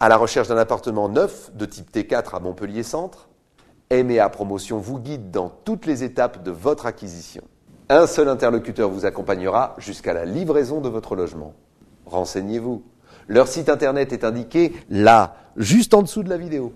à la recherche d'un appartement neuf de type T4 à Montpellier Centre, MEA Promotion vous guide dans toutes les étapes de votre acquisition. Un seul interlocuteur vous accompagnera jusqu'à la livraison de votre logement. Renseignez-vous. Leur site internet est indiqué là, juste en dessous de la vidéo.